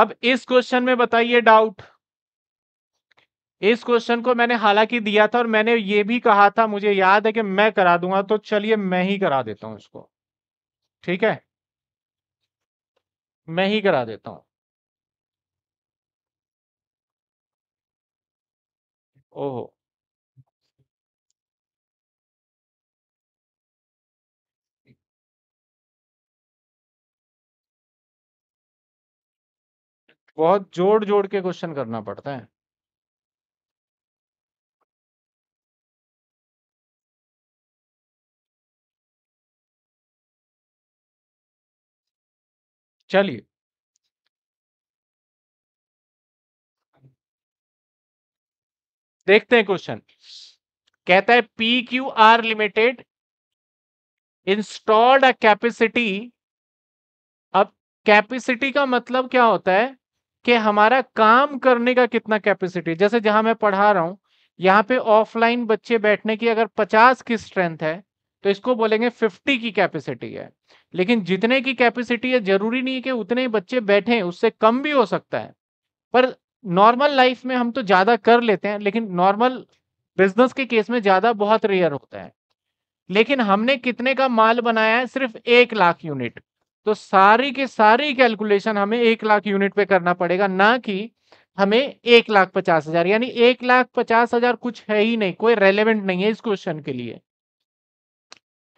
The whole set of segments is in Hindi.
अब इस क्वेश्चन में बताइए डाउट इस क्वेश्चन को मैंने हालांकि दिया था और मैंने ये भी कहा था मुझे याद है कि मैं करा दूंगा तो चलिए मैं ही करा देता हूं इसको ठीक है मैं ही करा देता हूं ओहो बहुत जोड़ जोड़ के क्वेश्चन करना पड़ता है चलिए देखते हैं क्वेश्चन कहता है P Q R limited installed a capacity अब कैपेसिटी का मतलब क्या होता है कि हमारा काम करने का कितना कैपेसिटी जैसे जहां मैं पढ़ा रहा हूँ यहाँ पे ऑफलाइन बच्चे बैठने की अगर पचास की स्ट्रेंथ है तो इसको बोलेंगे फिफ्टी की कैपेसिटी है लेकिन जितने की कैपेसिटी है जरूरी नहीं है कि उतने ही बच्चे बैठे उससे कम भी हो सकता है पर नॉर्मल लाइफ में हम तो ज्यादा कर लेते हैं लेकिन नॉर्मल बिजनेस के केस में ज्यादा बहुत रेयर होता है लेकिन हमने कितने का माल बनाया है सिर्फ एक लाख यूनिट तो सारी के सारी कैलकुलेशन हमें एक लाख यूनिट पे करना पड़ेगा ना कि हमें एक लाख पचास हजार यानी एक लाख पचास हजार कुछ है ही नहीं कोई रेलेवेंट नहीं है इस क्वेश्चन के लिए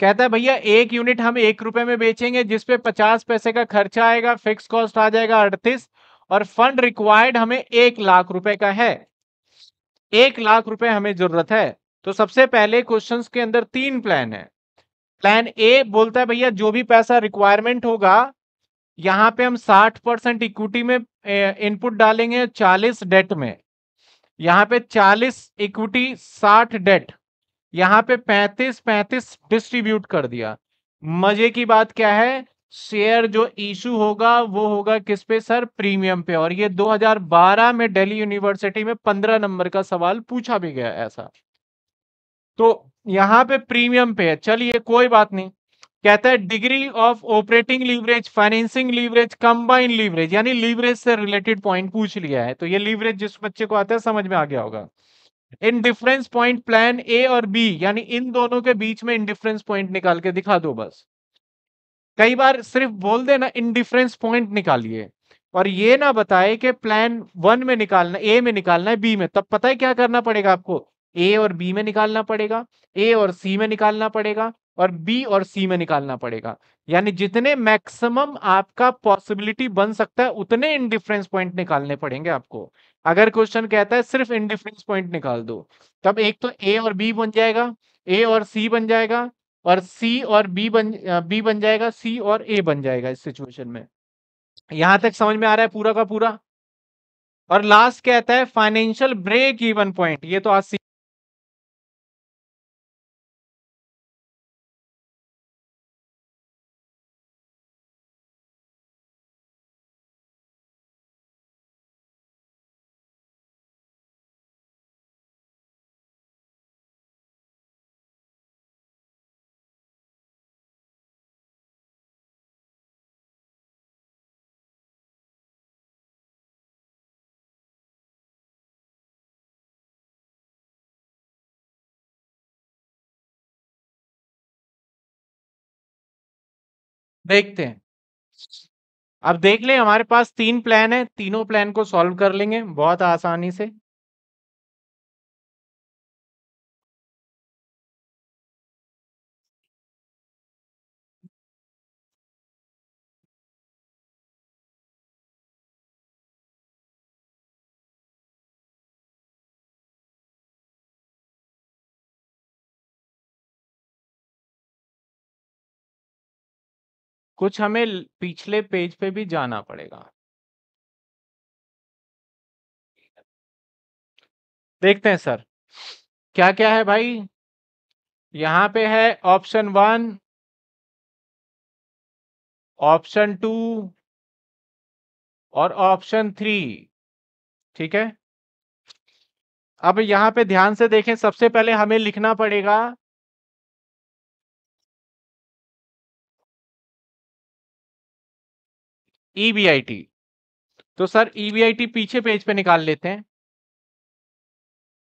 कहता है भैया एक यूनिट हम एक रुपए में बेचेंगे जिसपे पचास पैसे का खर्चा आएगा फिक्स कॉस्ट आ जाएगा अड़तीस और फंड रिक्वायर्ड हमें एक लाख रुपए का है एक लाख रुपए हमें जरूरत है तो सबसे पहले क्वेश्चंस के अंदर तीन प्लान है प्लान ए बोलता है भैया जो भी पैसा रिक्वायरमेंट होगा यहाँ पे हम 60 परसेंट इक्विटी में इनपुट डालेंगे 40 डेट में यहाँ पे 40 इक्विटी 60 डेट यहाँ पे 35 35 डिस्ट्रीब्यूट कर दिया मजे की बात क्या है शेयर जो इशू होगा वो होगा किस पे सर प्रीमियम पे और ये 2012 में दिल्ली यूनिवर्सिटी में 15 नंबर का सवाल पूछा भी गया ऐसा तो यहाँ पे प्रीमियम पे है चलिए कोई बात नहीं कहता है degree of operating leverage financing leverage combine leverage यानी लीवरेज से रिलेटेड पॉइंट पूछ लिया है तो ये लीवरेज जिस बच्चे को आता है समझ में आ गया होगा इन डिफरेंस पॉइंट प्लान ए और बी यानी इन दोनों के बीच में इन डिफरेंस पॉइंट निकाल के दिखा दो बस कई बार सिर्फ बोल देना इन डिफरेंस पॉइंट निकालिए और ये ना बताए कि प्लान वन में निकालना ए में निकालना है बी में तब पता है क्या करना पड़ेगा आपको ए और बी में निकालना पड़ेगा ए और सी में निकालना पड़ेगा और बी और सी में निकालना पड़ेगा यानी जितने मैक्सिमम आपका पॉसिबिलिटी बन सकता है उतने इनडिफरेंस पॉइंट निकालने पड़ेंगे आपको अगर क्वेश्चन कहता है सिर्फ इनडिफरेंस पॉइंट निकाल दो तब एक तो ए और बी बन जाएगा ए और सी बन जाएगा और सी और बी बन बी बन जाएगा सी और ए बन जाएगा इस सिचुएशन में यहां तक समझ में आ रहा है पूरा का पूरा और लास्ट कहता है फाइनेंशियल ब्रेक इवन पॉइंट ये तो आज देखते हैं अब देख लें हमारे पास तीन प्लान है तीनों प्लान को सॉल्व कर लेंगे बहुत आसानी से कुछ हमें पिछले पेज पे भी जाना पड़ेगा देखते हैं सर क्या क्या है भाई यहां पे है ऑप्शन वन ऑप्शन टू और ऑप्शन थ्री ठीक है अब यहां पे ध्यान से देखें सबसे पहले हमें लिखना पड़ेगा ईबीआईटी e तो सर टी e पीछे पेज पे निकाल लेते हैं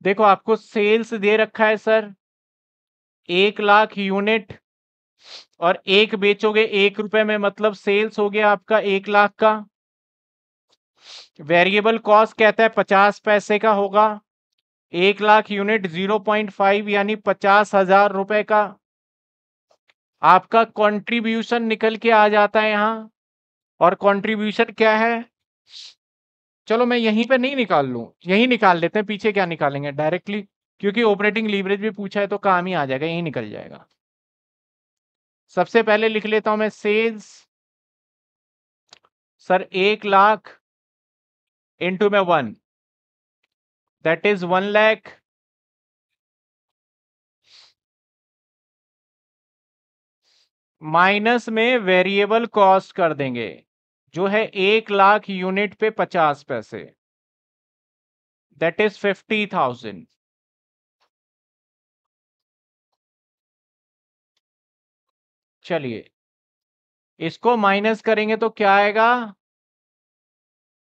देखो आपको सेल्स दे रखा है सर एक लाख यूनिट और एक बेचोगे एक रुपए में मतलब सेल्स हो गया आपका एक लाख का वेरिएबल कॉस्ट कहता है पचास पैसे का होगा एक lakh unit zero point five यानी पचास हजार रुपए का आपका कंट्रीब्यूशन निकल के आ जाता है यहां और कंट्रीब्यूशन क्या है चलो मैं यहीं पे नहीं निकाल लूँ यहीं निकाल लेते हैं पीछे क्या निकालेंगे डायरेक्टली क्योंकि ऑपरेटिंग लीवरेज भी पूछा है तो काम ही आ जाएगा यहीं निकल जाएगा सबसे पहले लिख लेता हूं मैं सेल्स सर एक लाख इंटू में one that is one lakh minus में वेरिएबल कॉस्ट कर देंगे जो है एक लाख यूनिट पे पचास पैसे दैट इज फिफ्टी थाउजेंड चलिए इसको माइनस करेंगे तो क्या आएगा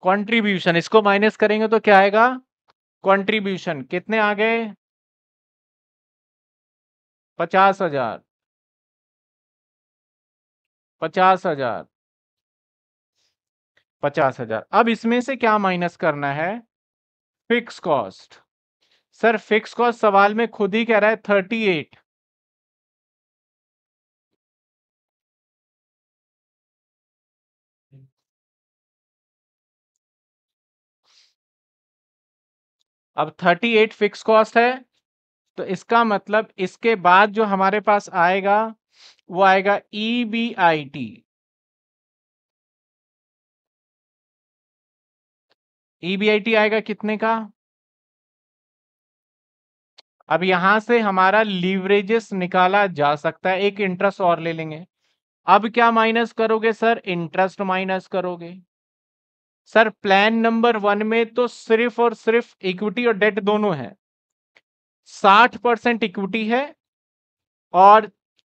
कंट्रीब्यूशन इसको माइनस करेंगे तो क्या आएगा कंट्रीब्यूशन कितने आ गए पचास हजार पचास हजार पचास हजार अब इसमें से क्या माइनस करना है fix cost sir fix cost सवाल में खुद ही कह रहा है थर्टी एट अब थर्टी एट फिक्स कॉस्ट है तो इसका मतलब इसके बाद जो हमारे पास आएगा वो आएगा E B I T EBIT e आएगा कितने का अब यहां से हमारा लीवरेजेस निकाला जा सकता है एक इंटरेस्ट और ले लेंगे अब क्या माइनस करोगे सर इंटरेस्ट माइनस करोगे सर प्लान नंबर वन में तो सिर्फ और सिर्फ इक्विटी और डेट दोनों है साठ परसेंट इक्विटी है और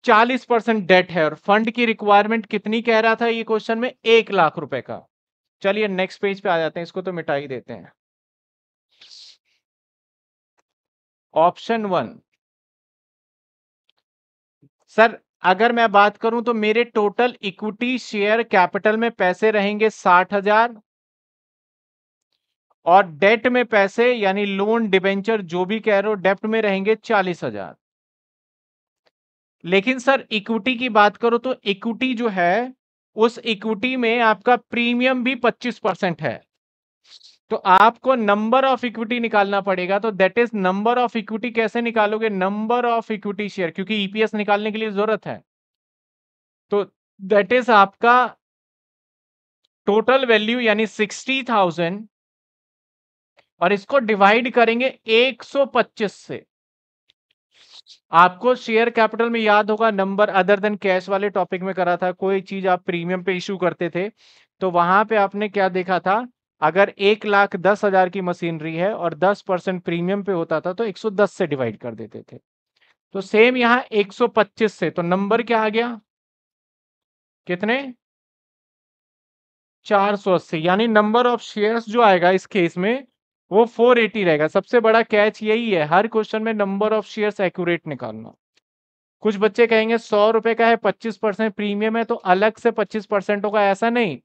चालीस परसेंट डेट है और फंड की रिक्वायरमेंट कितनी कह रहा था ये क्वेश्चन में एक लाख रुपए का चलिए नेक्स्ट पेज पे आ जाते हैं इसको तो मिटा ही देते हैं ऑप्शन वन सर अगर मैं बात करूं तो मेरे टोटल इक्विटी शेयर कैपिटल में पैसे रहेंगे साठ हजार और डेट में पैसे यानी लोन डिबेंचर जो भी कह रहे हो डेप्ट में रहेंगे चालीस हजार लेकिन सर इक्विटी की बात करो तो इक्विटी जो है उस इक्विटी में आपका प्रीमियम भी 25 परसेंट है तो आपको नंबर ऑफ इक्विटी निकालना पड़ेगा तो that is number of equity कैसे निकालोगे नंबर ऑफ इक्विटी शेयर क्योंकि ईपीएस e निकालने के लिए जरूरत है तो दैट इज आपका टोटल वैल्यू यानी सिक्सटी थाउजेंड और इसको डिवाइड करेंगे 125 से आपको शेयर कैपिटल में याद होगा नंबर अदर देन कैश वाले टॉपिक में करा था कोई चीज आप प्रीमियम पे इशू करते थे तो वहां पे आपने क्या देखा था अगर एक लाख दस हजार की मशीनरी है और दस परसेंट प्रीमियम पे होता था तो एक सौ दस से डिवाइड कर देते थे तो सेम यहाँ एक सौ पच्चीस से तो नंबर क्या आ गया कितने चार सौ अस्सी यानी नंबर ऑफ शेयर्स जो आएगा इस केस में वो 480 रहेगा सबसे बड़ा कैच यही है हर क्वेश्चन में नंबर ऑफ शेयर्स एक्यूरेट निकालना कुछ बच्चे कहेंगे सौ रुपए का है पच्चीस परसेंट प्रीमियम है तो अलग से पच्चीस परसेंट होगा ऐसा नहीं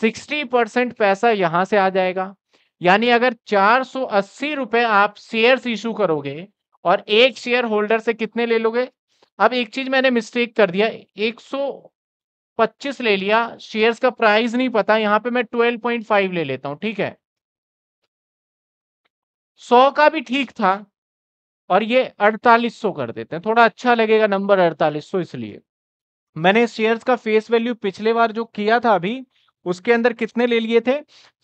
सिक्सटी परसेंट पैसा यहां से आ जाएगा यानी अगर चार सौ अस्सी रुपए आप शेयर्स इशू करोगे और एक शेयर होल्डर से कितने ले लोगे अब एक चीज मैंने मिस्टेक कर दिया एक सौ पच्चीस ले लिया शेयर्स का प्राइस नहीं पता यहाँ पे मैं ट्वेल्व पॉइंट फाइव ले लेता हूँ ठीक है सौ का भी ठीक था और ये अड़तालीस सौ कर देते हैं थोड़ा अच्छा लगेगा नंबर अड़तालीस सौ इसलिए मैंने शेयर्स का फेस वैल्यू पिछले बार जो किया था अभी उसके अंदर कितने ले लिए थे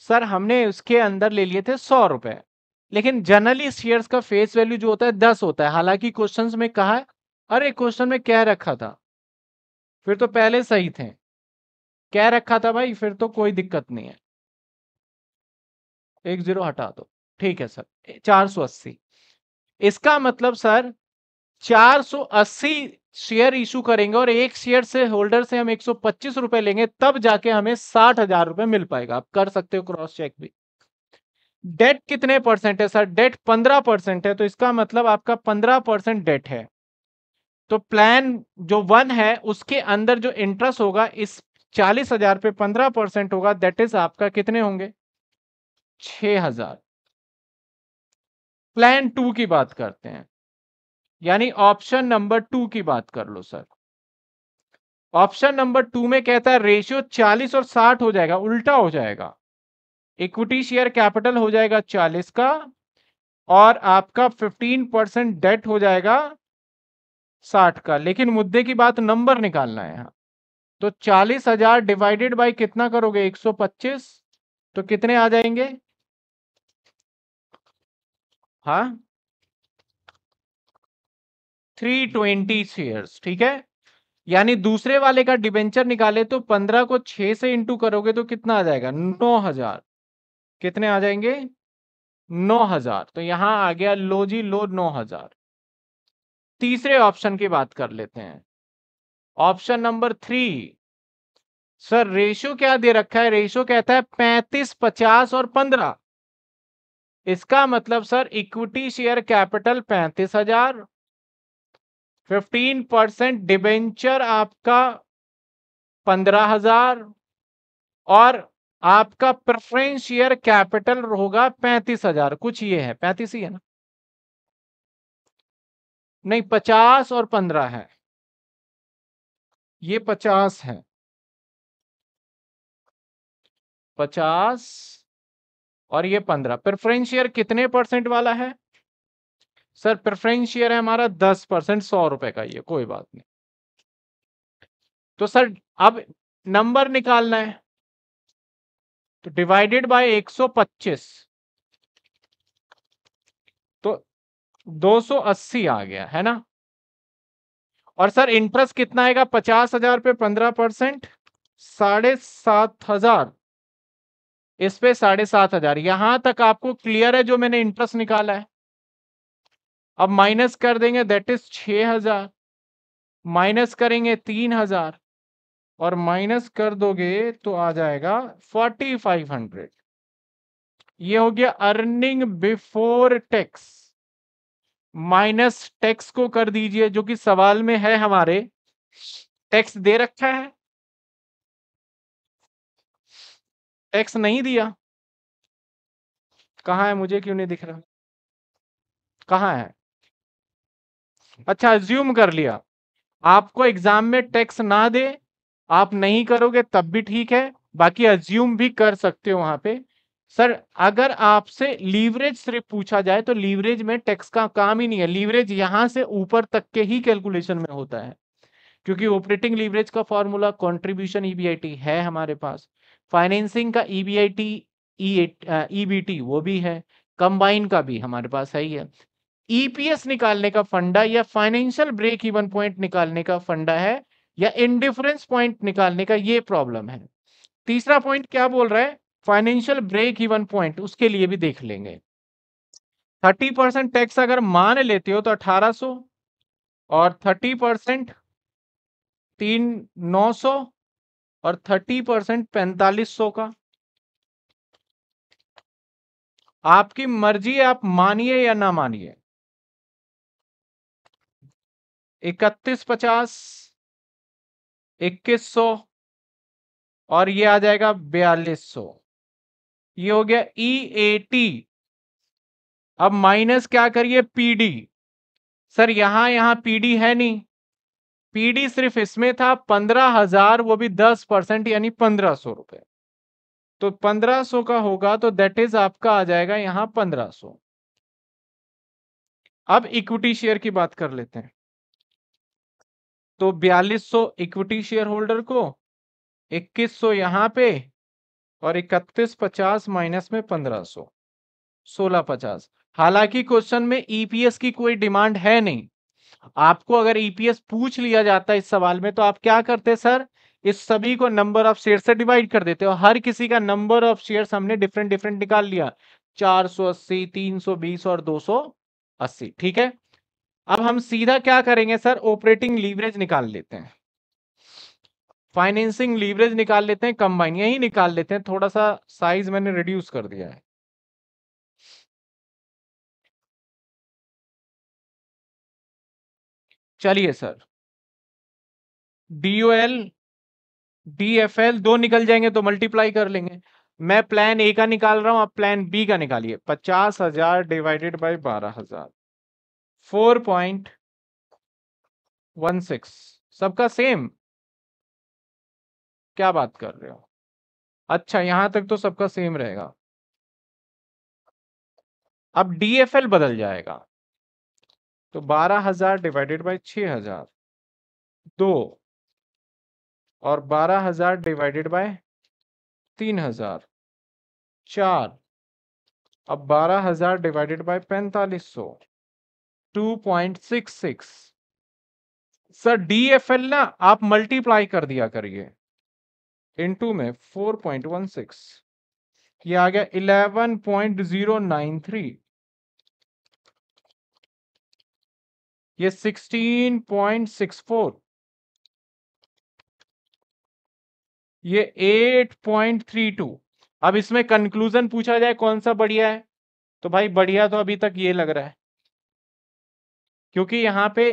सर हमने उसके अंदर ले लिए थे सौ रुपए लेकिन जनरली शेयर्स का फेस वैल्यू जो होता है दस होता है हालांकि क्वेश्चन में कहा अरे क्वेश्चन में क्या रखा था फिर तो पहले सही थे क्या रखा था भाई फिर तो कोई दिक्कत नहीं है एक जीरो हटा दो ठीक है सर 480 इसका मतलब सर 480 शेयर इशू करेंगे और एक शेयर से होल्डर से हम एक सौ रुपए लेंगे तब जाके हमें साठ हजार रुपए मिल पाएगा आप कर सकते हो क्रॉस चेक भी डेट कितने परसेंट है सर डेट पंद्रह परसेंट है तो इसका मतलब आपका पंद्रह परसेंट डेट है तो प्लान जो वन है उसके अंदर जो इंटरेस्ट होगा इस चालीस हजार पे पंद्रह परसेंट होगा दैट इज आपका कितने होंगे छ हजार प्लान टू की बात करते हैं यानी ऑप्शन नंबर टू की बात कर लो सर ऑप्शन नंबर टू में कहता है रेशियो 40 और 60 हो जाएगा उल्टा हो जाएगा इक्विटी शेयर कैपिटल हो जाएगा 40 का और आपका 15 परसेंट डेट हो जाएगा 60 का लेकिन मुद्दे की बात नंबर निकालना है तो चालीस हजार डिवाइडेड बाई कितना करोगे 125 तो कितने आ जाएंगे हा थ्री ट्वेंटी शेयर्स ठीक है यानी दूसरे वाले का डिबेंचर निकाले तो पंद्रह को छह से इंटू करोगे तो कितना आ जाएगा नौ हजार कितने आ जाएंगे नौ हजार तो यहां आ गया लो जी लो नौ हजार तीसरे ऑप्शन की बात कर लेते हैं option number three sir ratio क्या दे रखा है रेशो कहता है पैंतीस पचास और पंद्रह इसका मतलब सर इक्विटी शेयर कैपिटल पैंतीस हजार फिफ्टीन परसेंट डिबेंचर आपका पंद्रह हजार और आपका प्रेफरेंस शेयर कैपिटल होगा पैंतीस हजार कुछ ये है पैंतीस ही है ना नहीं पचास और पंद्रह है ये पचास है पचास और ये पंद्रह प्रेफरेंस शेयर कितने परसेंट वाला है सर प्रेफरेंस शेयर है हमारा दस परसेंट सौ रुपए का ये कोई बात नहीं तो सर अब नंबर निकालना है तो डिवाइडेड बाय एक सौ पच्चीस तो दो अस्सी आ गया है ना और सर इंटरेस्ट कितना आएगा पचास हजार पे पंद्रह परसेंट साढ़े सात हजार इस पे साढ़े सात हजार यहां तक आपको क्लियर है जो मैंने इंटरेस्ट निकाला है अब माइनस कर देंगे दैट इज छ हजार माइनस करेंगे तीन हजार और माइनस कर दोगे तो आ जाएगा फोर्टी फाइव हंड्रेड ये हो गया earning before tax minus tax को कर दीजिए जो कि सवाल में है हमारे टैक्स दे रखा है एक्स नहीं दिया कहा है मुझे क्यों नहीं दिख रहा कहा है अच्छा ज्यूम कर लिया आपको एग्जाम में टैक्स ना दे आप नहीं करोगे तब भी ठीक है बाकी अज्यूम भी कर सकते हो वहां पे सर अगर आपसे लीवरेज सिर्फ पूछा जाए तो लीवरेज में टैक्स का काम ही नहीं है लीवरेज यहां से ऊपर तक के ही कैलकुलेशन में होता है क्योंकि ऑपरेटिंग लीवरेज का फॉर्मूला कॉन्ट्रीब्यूशन ईबीआईटी है हमारे पास फाइनेंसिंग का E B I T E B T वो भी है कंबाइन का भी हमारे पास है ही है ईपीएस e निकालने का फंडा या फाइनेंशियल ब्रेक इवन पॉइंट निकालने का फंडा है या इनडिफरेंस पॉइंट निकालने का ये प्रॉब्लम है तीसरा पॉइंट क्या बोल रहा है फाइनेंशियल ब्रेक इवन पॉइंट उसके लिए भी देख लेंगे थर्टी परसेंट टैक्स अगर मान लेते हो तो अठारह सो और थर्टी परसेंट तीन नौ सौ और थर्टी परसेंट पैंतालीस सौ का आपकी मर्जी आप मानिए या ना मानिए इकतीस पचास इक्कीस सौ और ये आ जाएगा बयालीस सौ ये हो गया ई ए टी अब माइनस क्या करिए पीडी सर यहां यहां पीडी है नहीं पीडी सिर्फ इसमें था पंद्रह हजार वो भी दस परसेंट यानी पंद्रह सौ रुपये तो पंद्रह सौ का होगा तो दैट इज आपका आ जाएगा यहां पंद्रह सो अब इक्विटी शेयर की बात कर लेते हैं तो बयालीस सौ इक्विटी शेयर होल्डर को इक्कीस सौ यहां पे और इकतीस पचास माइनस में पंद्रह सो सोलह पचास हालांकि क्वेश्चन में ईपीएस e की कोई डिमांड है नहीं आपको अगर ईपीएस e पूछ लिया जाता इस सवाल में तो आप क्या करते सर इस सभी को नंबर ऑफ शेयर से डिवाइड कर देते हो हर किसी का नंबर ऑफ शेयर हमने डिफरेंट डिफरेंट निकाल लिया 480, 320 और 280 ठीक है अब हम सीधा क्या करेंगे सर ऑपरेटिंग लीवरेज निकाल लेते हैं फाइनेंसिंग लीवरेज निकाल लेते हैं कंबाइन यही निकाल लेते हैं थोड़ा सा साइज मैंने रिड्यूस कर दिया है चलिए sir D O L D F L दो निकल जाएंगे तो मल्टीप्लाई कर लेंगे मैं प्लान ए का निकाल रहा हूं आप प्लान बी का निकालिए पचास हजार डिवाइडेड बाई बारह हजार फोर पॉइंट वन सिक्स सबका सेम क्या बात कर रहे हो अच्छा यहां तक तो सबका सेम रहेगा अब डी एफ एल बदल जाएगा तो बारह हजार डिवाइडेड बाई छ हजार दो और बारह हजार डिवाइडेड बाय तीन हजार चार अब बारह हजार डिवाइडेड बाय पैंतालीस सौ two point six six sir D F L ना आप मल्टीप्लाई कर दिया करिए इनटू में फोर पॉइंट वन सिक्स ये आ गया eleven point zero nine three ये सिक्सटीन पॉइंट सिक्स फोर ये एट पॉइंट थ्री टू अब इसमें कंक्लूजन पूछा जाए कौन सा बढ़िया है तो भाई बढ़िया तो अभी तक ये लग रहा है क्योंकि यहां पे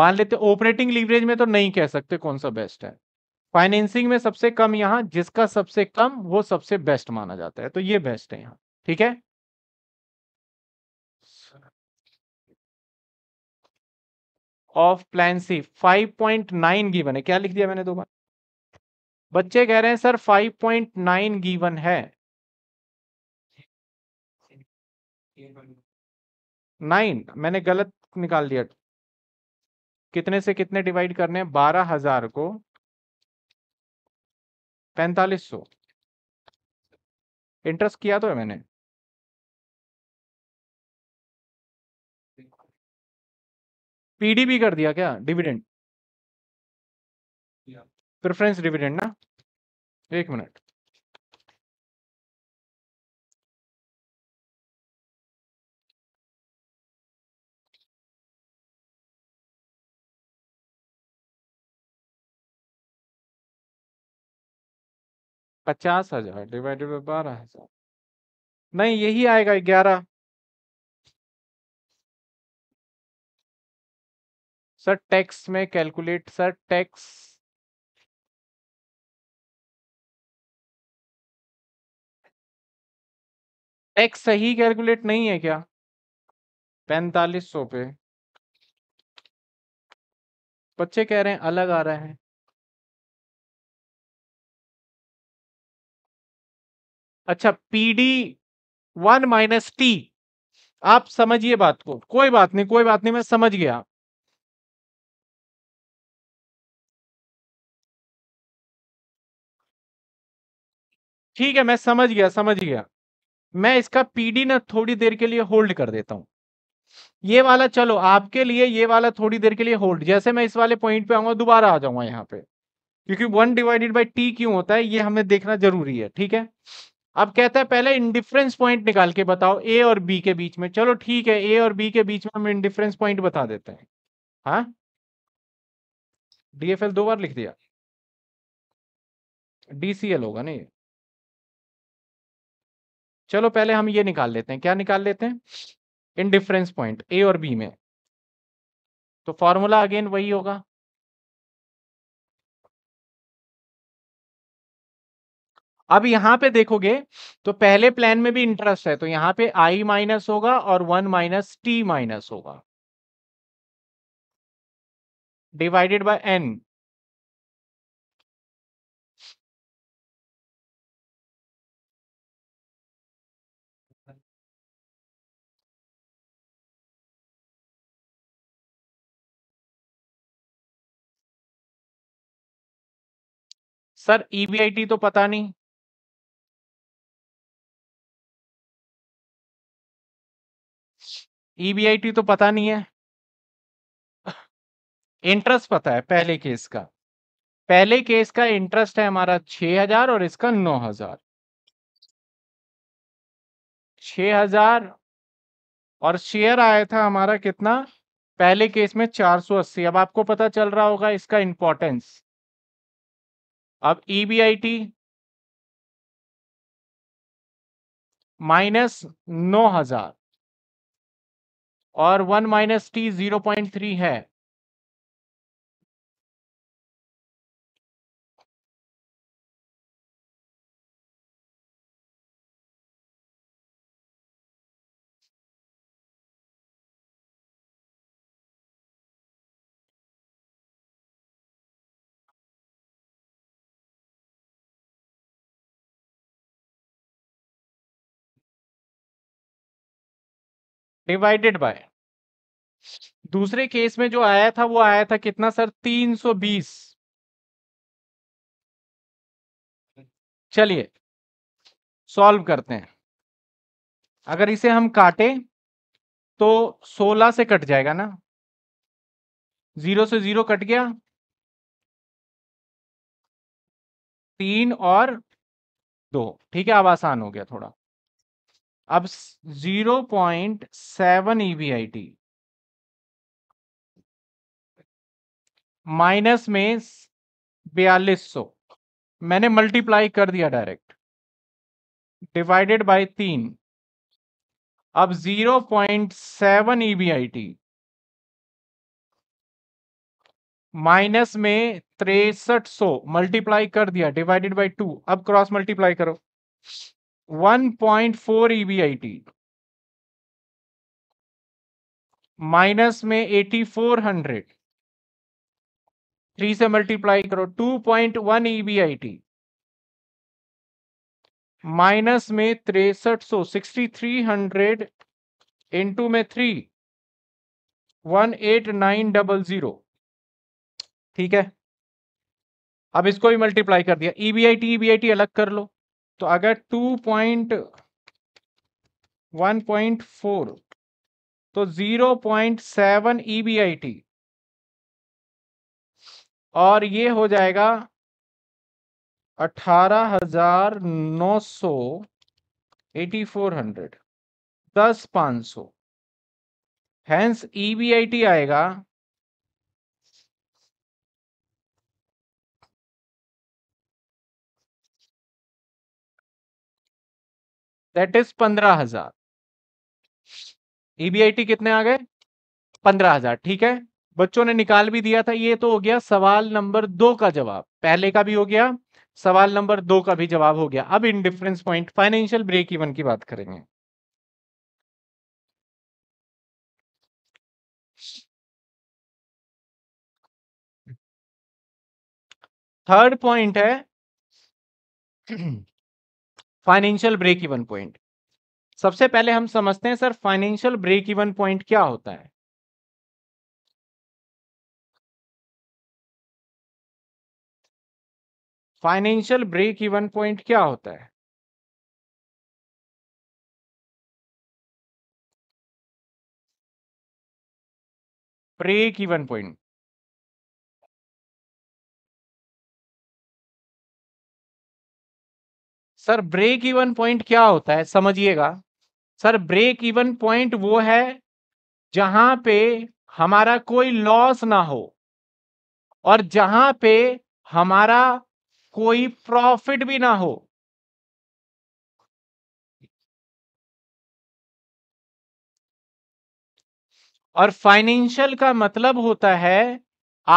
मान लेते ऑपरेटिंग लीवरेज में तो नहीं कह सकते कौन सा बेस्ट है फाइनेंसिंग में सबसे कम यहां जिसका सबसे कम वो सबसे बेस्ट माना जाता है तो ये बेस्ट है यहाँ ठीक है ऑफ प्लान सी 5.9 गिवन है क्या लिख दिया मैंने दो बार बच्चे कह रहे हैं सर 5.9 गिवन है नाइन मैंने गलत निकाल दिया कितने से कितने डिवाइड करने हैं बारह हजार को पैंतालीस सौ इंटरेस्ट किया तो है मैंने पीडीबी कर दिया क्या डिविडेंड प्रेफरेंस डिविडेंड ना एक मिनट पचास हजार डिवाइडेड बाय बारह हजार नहीं यही आएगा ग्यारह सर टैक्स में कैलकुलेट सर टैक्स टैक्स सही कैलकुलेट नहीं है क्या पैंतालीस सौ पे बच्चे कह रहे हैं अलग आ रहा है अच्छा पीडी वन माइनस टी आप समझिए बात को कोई बात नहीं कोई बात नहीं मैं समझ गया ठीक है मैं समझ गया समझ गया मैं इसका पीडी ना थोड़ी देर के लिए होल्ड कर देता हूँ ये वाला चलो आपके लिए ये वाला थोड़ी देर के लिए होल्ड जैसे मैं इस वाले पॉइंट पे आऊंगा दोबारा आ जाऊंगा यहाँ पे क्योंकि वन डिवाइडेड बाई टी क्यों होता है ये हमें देखना जरूरी है ठीक है अब कहता है पहले इंडिफरेंस पॉइंट निकाल के बताओ ए और बी के बीच में चलो ठीक है ए और बी के बीच में हम इंडिफरेंस पॉइंट बता देते हैं हाँ डीएफएल दो बार लिख दिया डीसीएल होगा ना ये चलो पहले हम ये निकाल लेते हैं क्या निकाल लेते हैं इनडिफरेंस पॉइंट ए और बी में तो फॉर्मूला अगेन वही होगा अब यहां पे देखोगे तो पहले प्लान में भी इंटरेस्ट है तो यहां पे आई माइनस होगा और वन माइनस टी माइनस होगा divided by N sir EBIT e तो पता नहीं ईबीआईटी e तो पता नहीं है इंटरेस्ट पता है पहले केस का पहले केस का इंटरेस्ट है हमारा छह हजार और इसका नौ हजार छ हजार और शेयर आया था हमारा कितना पहले केस में 480 अब आपको पता चल रहा होगा इसका इंपॉर्टेंस अब E B I T minus नौ हजार और one minus T zero point three है डिवाइडेड बाय दूसरे केस में जो आया था वो आया था कितना सर 320 चलिए सॉल्व करते हैं अगर इसे हम काटे तो 16 से कट जाएगा ना जीरो से जीरो कट गया तीन और दो ठीक है अब आसान हो गया थोड़ा अब zero point seven T minus में बयालीस सौ मैंने मल्टीप्लाई कर दिया डायरेक्ट डिवाइडेड बाय तीन अब zero point seven T minus में तिरसठ सौ मल्टीप्लाई कर दिया डिवाइडेड बाय टू अब क्रॉस मल्टीप्लाई करो 1.4 टी माइनस में 8400 थ्री से मल्टीप्लाई करो 2.1 ईबीआईटी माइनस में तिरसठ सौ सिक्सटी थ्री हंड्रेड इंटू में three one eight nine double zero ठीक है अब इसको भी मल्टीप्लाई कर दिया ईबीआईटी e ईबीआईटी e अलग कर लो तो अगर two point one point four तो zero point seven E B I T और ये हो जाएगा अठारह हजार नौ सौ एटी फोर हंड्रेड दस पाँच सौ hence E B I T आएगा दैट इज पंद्रह हजार ईबीआईटी e कितने आ गए पंद्रह हजार ठीक है बच्चों ने निकाल भी दिया था ये तो हो गया सवाल नंबर दो का जवाब पहले का भी हो गया सवाल नंबर दो का भी जवाब हो गया अब in difference point financial break even की बात करेंगे थर्ड पॉइंट है फाइनेंशियल ब्रेक इवन पॉइंट सबसे पहले हम समझते हैं sir financial break even point क्या होता है फाइनेंशियल ब्रेक इवन पॉइंट क्या होता है break even point sir break even point क्या होता है समझिएगा सर ब्रेक इवन पॉइंट वो है जहां पे हमारा कोई लॉस ना हो और जहां पे हमारा कोई प्रॉफिट भी ना हो और फाइनेंशियल का मतलब होता है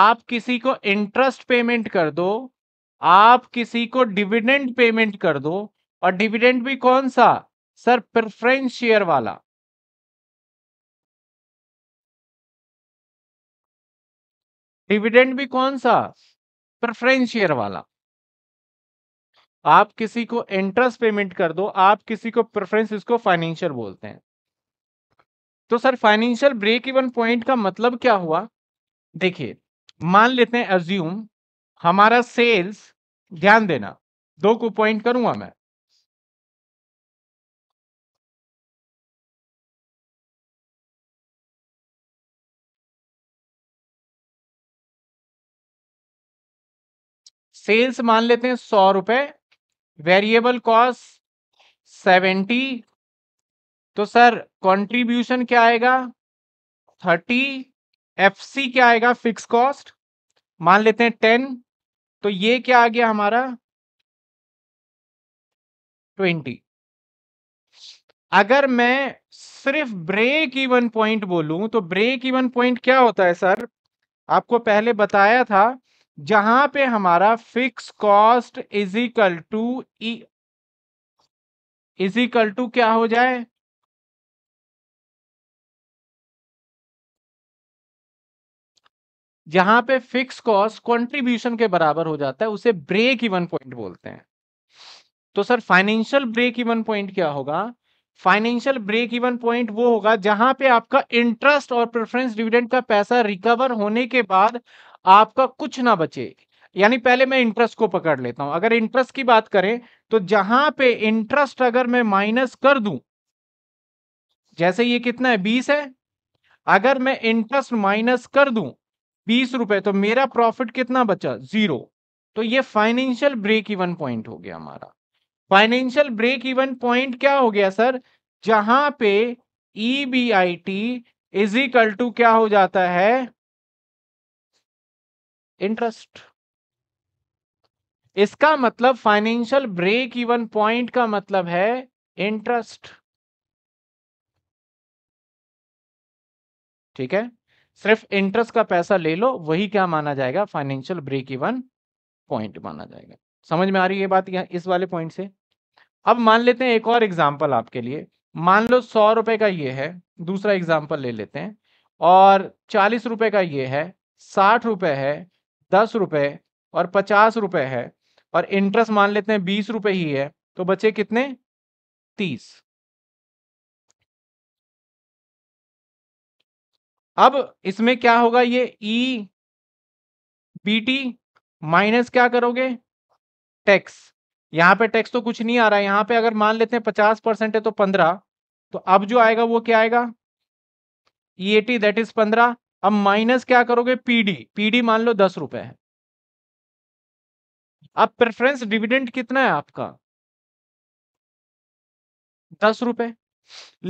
आप किसी को इंटरेस्ट पेमेंट कर दो आप किसी को डिविडेंड पेमेंट कर दो और डिविडेंड भी कौन सा सर प्रेफरेंस शेयर वाला डिविडेंड भी कौन सा प्रेफरेंस शेयर वाला आप किसी को इंटरेस्ट पेमेंट कर दो आप किसी को प्रेफरेंस इसको फाइनेंशियल बोलते हैं तो sir financial break even point का मतलब क्या हुआ देखिए मान लेते हैं अज्यूम हमारा सेल्स ध्यान देना दो को पॉइंट करूंगा मैं सेल्स मान लेते हैं सौ रुपए वेरिएबल कॉस्ट सेवेंटी तो सर कंट्रीब्यूशन क्या आएगा थर्टी एफसी क्या आएगा फिक्स कॉस्ट मान लेते हैं टेन तो ये क्या आ गया हमारा ट्वेंटी अगर मैं सिर्फ ब्रेक इवन पॉइंट बोलूं तो ब्रेक इवन पॉइंट क्या होता है सर आपको पहले बताया था जहां पे हमारा fix cost is equal to is equal to क्या हो जाए जहां पे फिक्स कॉस्ट कंट्रीब्यूशन के बराबर हो जाता है उसे ब्रेक इवन पॉइंट बोलते हैं तो sir financial break even point क्या होगा फाइनेंशियल ब्रेक इवन पॉइंट वो होगा जहां पे आपका इंटरेस्ट और प्रेफरेंस डिविडेंड का पैसा रिकवर होने के बाद आपका कुछ ना बचे यानी पहले मैं इंटरेस्ट को पकड़ लेता हूं अगर इंटरेस्ट की बात करें तो जहां पे इंटरेस्ट अगर मैं माइनस कर दू जैसे ये कितना है बीस है अगर मैं इंटरेस्ट माइनस कर दूं बीस रुपए तो मेरा प्रॉफिट कितना बचा जीरो तो ये फाइनेंशियल ब्रेक इवन पॉइंट हो गया हमारा फाइनेंशियल ब्रेक इवन पॉइंट क्या हो गया सर जहां पे E B I T is equal to क्या हो जाता है इंटरेस्ट इसका मतलब फाइनेंशियल ब्रेक इवन पॉइंट का मतलब है इंटरेस्ट ठीक है सिर्फ इंटरेस्ट का पैसा ले लो वही क्या माना जाएगा फाइनेंशियल ब्रेक इवन पॉइंट माना जाएगा समझ में आ रही है बात यहाँ इस वाले पॉइंट से अब मान लेते हैं एक और एग्जाम्पल आपके लिए मान लो सौ रुपए का ये है दूसरा एग्जाम्पल ले लेते हैं और चालीस रुपए का ये है साठ रुपए है दस रुपए और पचास रुपए है और इंटरेस्ट मान लेते हैं बीस रुपए ही है तो बचे कितने तीस अब इसमें क्या होगा ये ई बी टी माइनस क्या करोगे टैक्स यहाँ पे टैक्स तो कुछ नहीं आ रहा है यहाँ पे अगर मान लेते हैं पचास परसेंट है तो पंद्रह तो अब जो आएगा वो क्या आएगा E A T that is पंद्रह अब माइनस क्या करोगे पीडी पीडी मान लो दस रुपए है अब प्रेफरेंस डिविडेंड कितना है आपका दस रुपए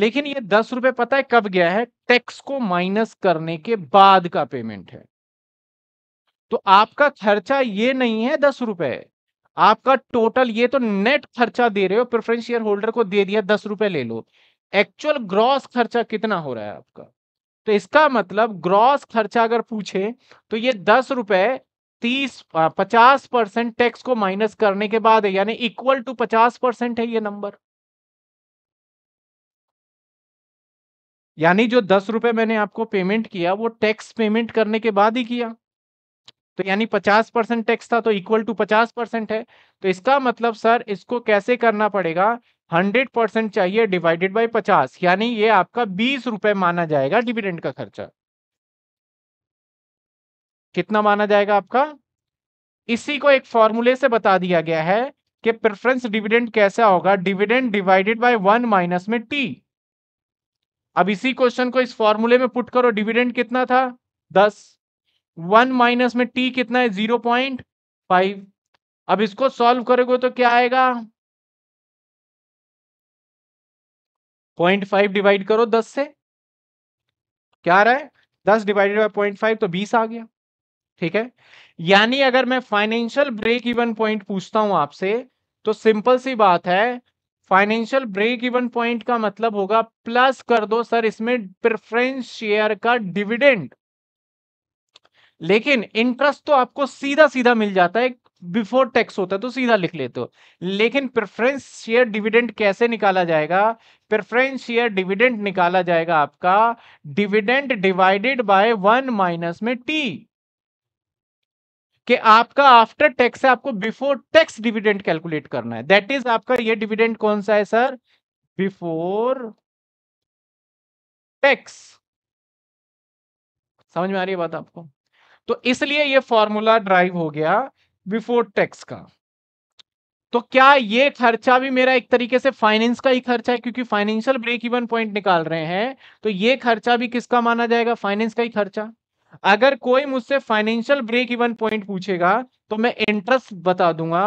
लेकिन ये दस रुपए पता है कब गया है टैक्स को माइनस करने के बाद का पेमेंट है तो आपका खर्चा ये नहीं है दस रुपए आपका टोटल ये तो नेट खर्चा दे रहे हो प्रेफरेंस शेयर होल्डर को दे दिया दस रुपए ले लो एक्चुअल ग्रॉस खर्चा कितना हो रहा है आपका तो इसका मतलब ग्रॉस खर्चा अगर पूछे तो ये दस रुपए तीस पचास परसेंट टैक्स को माइनस करने के बाद है यानी इक्वल टू पचास परसेंट है ये नंबर यानी जो दस रुपए मैंने आपको पेमेंट किया वो टैक्स पेमेंट करने के बाद ही किया तो यानी पचास परसेंट टैक्स था तो इक्वल टू पचास परसेंट है तो इसका मतलब सर इसको कैसे करना पड़ेगा हंड्रेड परसेंट चाहिए डिवाइडेड बाई पचास यानी ये आपका बीस रुपए माना जाएगा डिविडेंड का खर्चा कितना माना जाएगा आपका इसी को एक फॉर्मूले से बता दिया गया है कि प्रेफरेंस डिविडेंड कैसा होगा dividend divided by one minus में टी अब इसी क्वेश्चन को इस फॉर्मूले में पुट करो डिविडेंड कितना था दस वन माइनस में टी कितना है जीरो पॉइंट फाइव अब इसको सॉल्व करोगे तो क्या आएगा पॉइंट फाइव डिवाइड करो दस से क्या आ रहा है दस डिवाइडेड बाय पॉइंट फाइव तो बीस आ गया ठीक है यानी अगर मैं फाइनेंशियल ब्रेक इवन पॉइंट पूछता हूं आपसे तो सिंपल सी बात है फाइनेंशियल ब्रेक इवन पॉइंट का मतलब होगा प्लस कर दो सर इसमें प्रेफरेंस शेयर का डिविडेंड लेकिन इंटरेस्ट तो आपको सीधा सीधा मिल जाता है बिफोर टैक्स होता है तो सीधा लिख लेते हो लेकिन प्रेफरेंस शेयर डिविडेंड कैसे निकाला जाएगा प्रेफरेंस शेयर डिविडेंड निकाला जाएगा आपका dividend divided by one minus में टी कि आपका आफ्टर टैक्स है आपको बिफोर टैक्स डिविडेंड कैलकुलेट करना है दैट इज आपका ये डिविडेंड कौन सा है सर बिफोर टैक्स समझ में आ रही है बात आपको तो इसलिए ये फॉर्मूला ड्राइव हो गया बिफोर टैक्स का तो क्या ये खर्चा भी मेरा एक तरीके से फाइनेंस का ही खर्चा है क्योंकि फाइनेंशियल ब्रेक इवन पॉइंट निकाल रहे हैं तो ये खर्चा भी किसका माना जाएगा फाइनेंस का ही खर्चा अगर कोई मुझसे फाइनेंशियल ब्रेक इवन पॉइंट पूछेगा तो मैं इंटरेस्ट बता दूंगा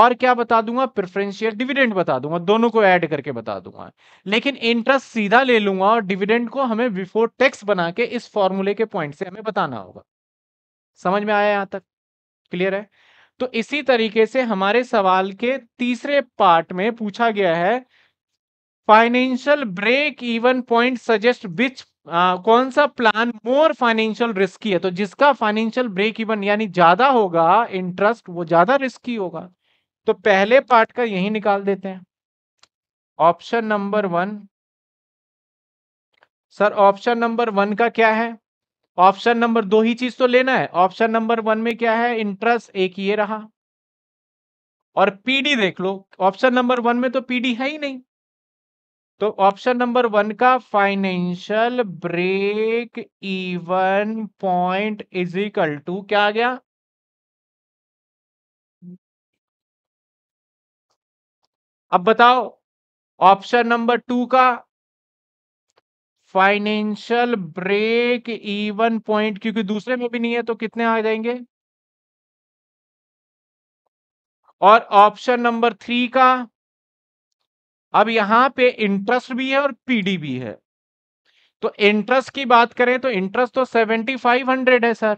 और क्या बता दूंगा प्रेफरेंशियल डिविडेंड बता दूंगा दोनों को ऐड करके बता दूंगा लेकिन इंटरेस्ट सीधा ले लूंगा और डिविडेंड को हमें बिफोर टैक्स बना के इस फॉर्मूले के पॉइंट से हमें बताना होगा समझ में आया यहां तक क्लियर है तो इसी तरीके से हमारे सवाल के तीसरे पार्ट में पूछा गया है financial break even point suggest which आ, कौन सा प्लान मोर फाइनेंशियल रिस्की है तो जिसका फाइनेंशियल ब्रेक इवन यानी ज्यादा होगा इंटरेस्ट वो ज्यादा रिस्की होगा तो पहले पार्ट का यही निकाल देते हैं option number one sir option number one का क्या है ऑप्शन नंबर दो ही चीज तो लेना है ऑप्शन नंबर वन में क्या है इंटरेस्ट एक ये रहा और पीडी देख लो ऑप्शन नंबर वन में तो पीडी है ही नहीं तो ऑप्शन नंबर वन का financial break even point is equal to क्या आ गया अब बताओ ऑप्शन नंबर टू का फाइनेंशियल ब्रेक इवन पॉइंट क्योंकि दूसरे में भी नहीं है तो कितने आ जाएंगे और ऑप्शन नंबर थ्री का अब यहां पे इंटरेस्ट भी है और पीडी भी है तो इंटरेस्ट की बात करें तो इंटरेस्ट तो सेवेंटी फाइव हंड्रेड है सर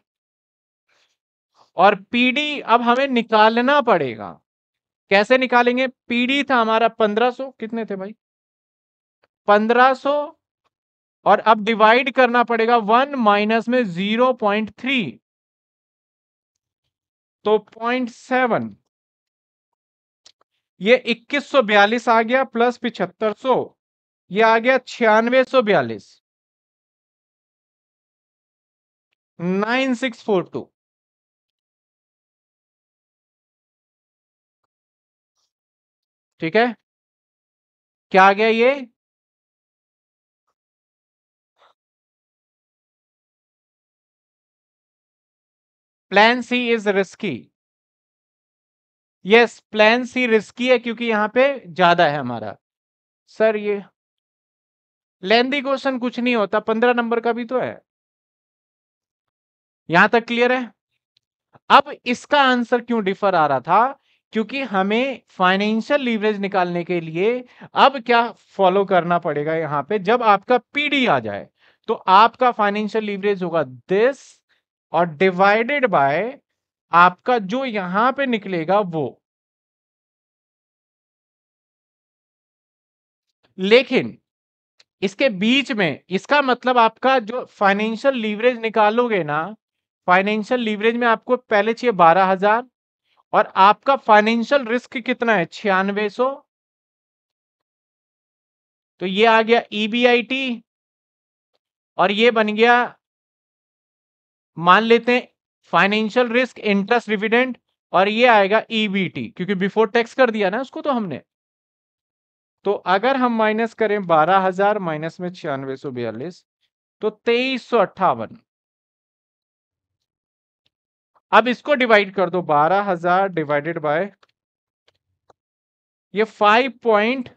और पीडी अब हमें निकालना पड़ेगा कैसे निकालेंगे पीडी था हमारा पंद्रह सो कितने थे भाई पंद्रह सो और अब डिवाइड करना पड़ेगा वन माइनस में जीरो पॉइंट थ्री तो पॉइंट सेवन ये 2142 आ गया प्लस पिछहत्तर सो ये आ गया छियानवे सो बयालीस नाइन सिक्स फोर टू ठीक है क्या आ गया ये plan C is risky yes plan C risky है क्योंकि यहाँ पे ज्यादा है हमारा सर ये लेंदी क्वेश्चन कुछ नहीं होता पंद्रह नंबर का भी तो है यहां तक क्लियर है अब इसका आंसर क्यों डिफर आ रहा था क्योंकि हमें फाइनेंशियल लीवरेज निकालने के लिए अब क्या फॉलो करना पड़ेगा यहां पे जब आपका पीडी आ जाए तो आपका फाइनेंशियल लीवरेज होगा दिस और डिवाइडेड बाय आपका जो यहां पे निकलेगा वो लेकिन इसके बीच में इसका मतलब आपका जो फाइनेंशियल लीवरेज निकालोगे ना फाइनेंशियल लीवरेज में आपको पहले चाहिए बारह हजार और आपका फाइनेंशियल रिस्क कितना है छियानवे सो तो ये आ गया ईबीआईटी e और ये बन गया मान लेते हैं फाइनेंशियल रिस्क इंटरेस्ट डिविडेंट और ये आएगा ईबीटी e क्योंकि बिफोर टैक्स कर दिया ना उसको तो हमने तो अगर हम माइनस करें बारह हजार माइनस में छियानवे सौ बयालीस तो तेईस सौ अट्ठावन अब इसको डिवाइड कर दो बारह हजार डिवाइडेड बाय ये five point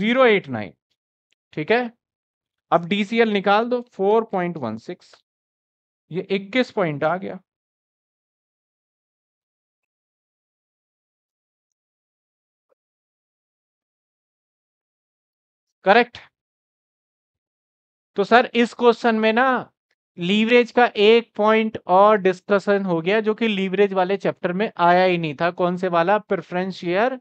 zero eight nine ठीक है अब डीसीएल निकाल दो 4.16 ये 21 पॉइंट आ गया करेक्ट तो सर इस क्वेश्चन में ना लीवरेज का एक पॉइंट और डिस्कशन हो गया जो कि लीवरेज वाले चैप्टर में आया ही नहीं था कौन से वाला प्रेफरेंस शेयर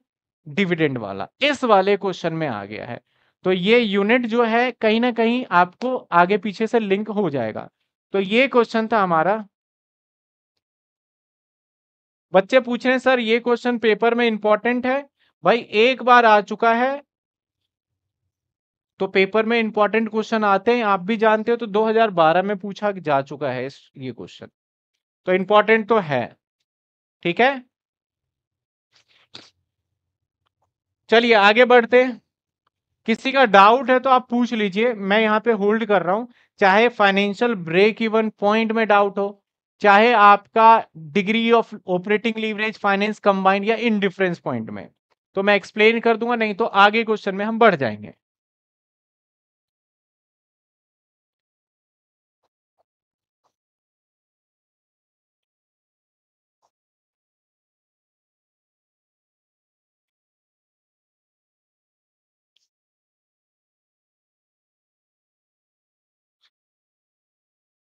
डिविडेंड वाला इस वाले क्वेश्चन में आ गया है तो ये यूनिट जो है कहीं ना कहीं आपको आगे पीछे से लिंक हो जाएगा तो ये क्वेश्चन था हमारा बच्चे पूछ रहे हैं सर ये क्वेश्चन पेपर में इंपॉर्टेंट है भाई एक बार आ चुका है तो पेपर में इंपॉर्टेंट क्वेश्चन आते हैं आप भी जानते हो तो 2012 में पूछा जा चुका है ये क्वेश्चन तो इंपॉर्टेंट तो है ठीक है चलिए आगे बढ़ते हैं किसी का डाउट है तो आप पूछ लीजिए मैं यहाँ पे होल्ड कर रहा हूँ चाहे फाइनेंशियल ब्रेक इवन पॉइंट में डाउट हो चाहे आपका degree of operating leverage finance combined या डिफरेंस पॉइंट में तो मैं एक्सप्लेन कर दूंगा नहीं तो आगे क्वेश्चन में हम बढ़ जाएंगे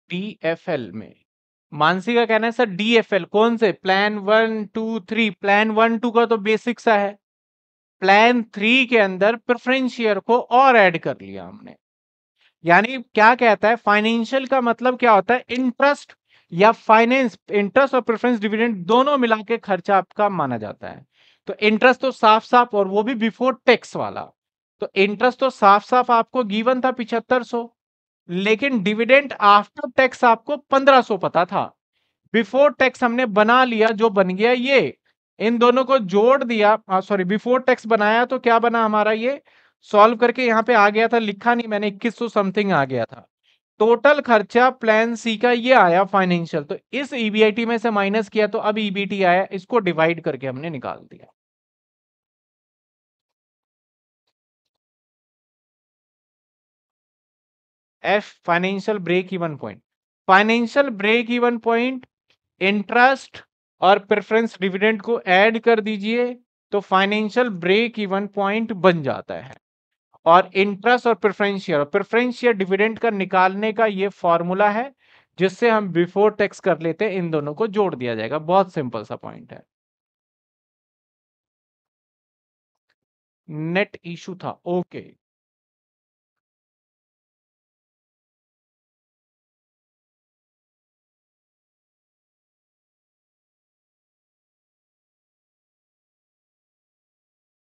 डी एफ एल में मानसी का कहना है सर डी एफ एल कौन से plan one two three plan one two का तो बेसिक सा है प्लान थ्री के अंदर प्रेफरेंशियर को और ऐड कर लिया हमने यानी क्या कहता है फाइनेंशियल का मतलब क्या होता है इंटरेस्ट या फाइनेंस इंटरेस्ट और प्रेफरेंस डिविडेंड दोनों मिला के खर्चा आपका माना जाता है तो इंटरेस्ट तो साफ साफ और वो भी बिफोर टैक्स वाला तो इंटरेस्ट तो साफ साफ आपको गिवन था पिछहत्तर सौ लेकिन डिविडेंट आफ्टर टैक्स आपको 1500 पता था बिफोर टैक्स हमने बना लिया जो बन गया ये इन दोनों को जोड़ दिया सॉरी बिफोर टैक्स बनाया तो क्या बना हमारा ये सॉल्व करके यहाँ पे आ गया था लिखा नहीं मैंने 2100 समथिंग आ गया था टोटल खर्चा प्लान सी का ये आया फाइनेंशियल तो इस ईबीआईटी e में से माइनस किया तो अब ईबीटी e आया इसको डिवाइड करके हमने निकाल दिया F financial break even point financial break even point interest और प्रेफरेंस डिविडेंड को ऐड कर दीजिए तो फाइनेंशियल ब्रेक इवन पॉइंट बन जाता है और इंटरेस्ट और प्रेफरेंशियल प्रेफरेंशियल डिविडेंड का निकालने का ये फॉर्मूला है जिससे हम बिफोर टैक्स कर लेते हैं इन दोनों को जोड़ दिया जाएगा बहुत सिंपल सा पॉइंट है नेट इशू था ओके okay.